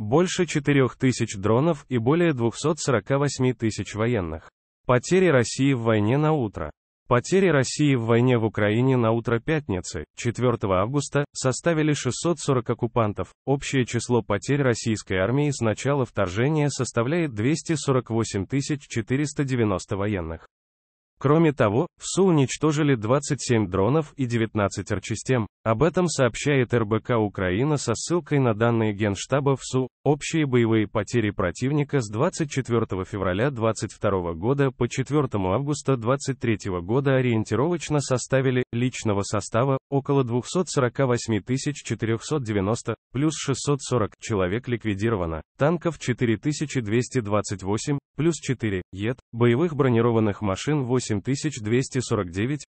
больше 4000 дронов и более 248 тысяч военных. Потери России в войне на утро. Потери России в войне в Украине на утро пятницы, 4 августа, составили 640 оккупантов. Общее число потерь российской армии с начала вторжения составляет 248 490 военных. Кроме того, в СУ уничтожили 27 дронов и 19 РЧСТЕМ. Об этом сообщает РБК Украина со ссылкой на данные Генштаба в СУ. Общие боевые потери противника с 24 февраля 22 года по 4 августа 23 года ориентировочно составили личного состава около 248 490 плюс 640 человек ликвидировано, танков 4228 плюс 4 ЕТ, боевых бронированных машин 8249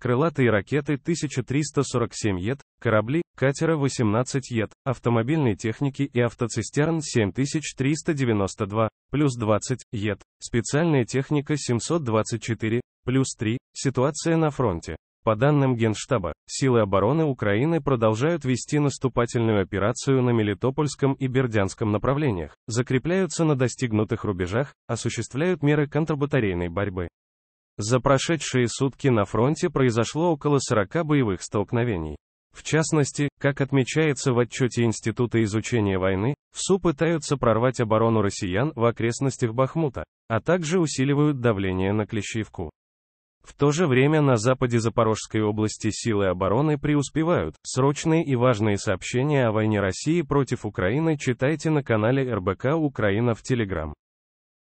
крылатые ракеты 1347 ед, корабли, катера 18 ед, автомобильной техники и автоцистерн 7392, плюс 20 ед, специальная техника 724, плюс 3, ситуация на фронте. По данным Генштаба, силы обороны Украины продолжают вести наступательную операцию на Мелитопольском и Бердянском направлениях, закрепляются на достигнутых рубежах, осуществляют меры контрбатарейной борьбы. За прошедшие сутки на фронте произошло около 40 боевых столкновений. В частности, как отмечается в отчете Института изучения войны, в ВСУ пытаются прорвать оборону россиян в окрестностях Бахмута, а также усиливают давление на Клещевку. В то же время на западе Запорожской области силы обороны преуспевают. Срочные и важные сообщения о войне России против Украины читайте на канале РБК Украина в Телеграм.